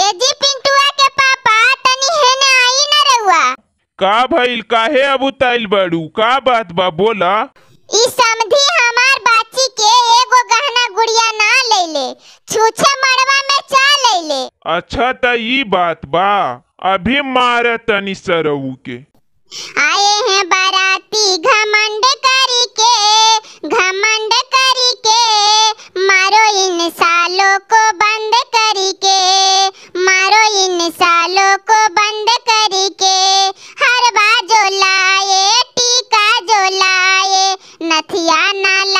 एजी पिंटुआ के पापा तनी हेने आई ना रहुआ का भइल काहे अब उताइल बड़ू का बात बा बोला ई समझी हमार बाची के एगो गहना गुड़िया ना लेले छूछे मड़वा में चा लेले अच्छा त ई बात बा अभी मारे तनी सरऊ के आई Tatiana La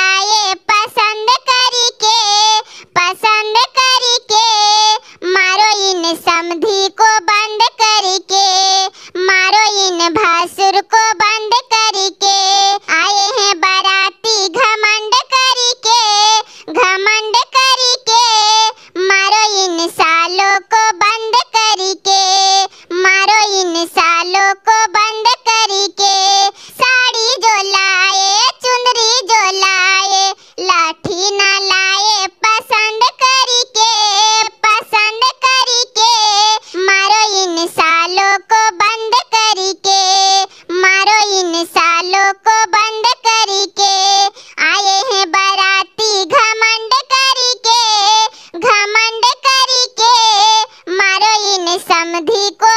नदी को